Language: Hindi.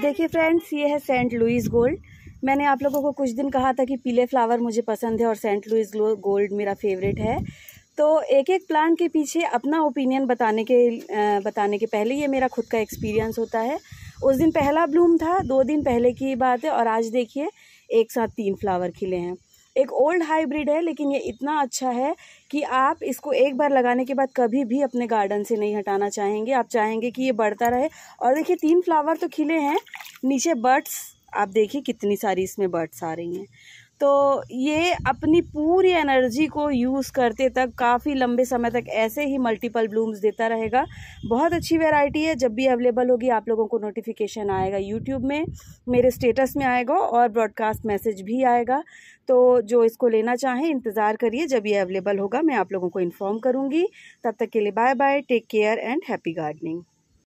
देखिए फ्रेंड्स ये है सेंट लुइस गोल्ड मैंने आप लोगों को कुछ दिन कहा था कि पीले फ्लावर मुझे पसंद है और सेंट लुइस गोल्ड मेरा फेवरेट है तो एक एक प्लांट के पीछे अपना ओपिनियन बताने के बताने के पहले ये मेरा खुद का एक्सपीरियंस होता है उस दिन पहला ब्लूम था दो दिन पहले की बात है और आज देखिए एक साथ तीन फ्लावर खिले हैं एक ओल्ड हाइब्रिड है लेकिन ये इतना अच्छा है कि आप इसको एक बार लगाने के बाद कभी भी अपने गार्डन से नहीं हटाना चाहेंगे आप चाहेंगे कि ये बढ़ता रहे और देखिए तीन फ्लावर तो खिले हैं नीचे बर्ड्स आप देखिए कितनी सारी इसमें बर्ड्स आ रही हैं तो ये अपनी पूरी एनर्जी को यूज़ करते तक काफ़ी लंबे समय तक ऐसे ही मल्टीपल ब्लूम्स देता रहेगा बहुत अच्छी वेराइटी है जब भी अवेलेबल होगी आप लोगों को नोटिफिकेशन आएगा यूट्यूब में मेरे स्टेटस में आएगा और ब्रॉडकास्ट मैसेज भी आएगा तो जो इसको लेना चाहें इंतज़ार करिए जब ये अवेलेबल होगा मैं आप लोगों को इन्फॉर्म करूँगी तब तक के लिए bye bye take care and happy gardening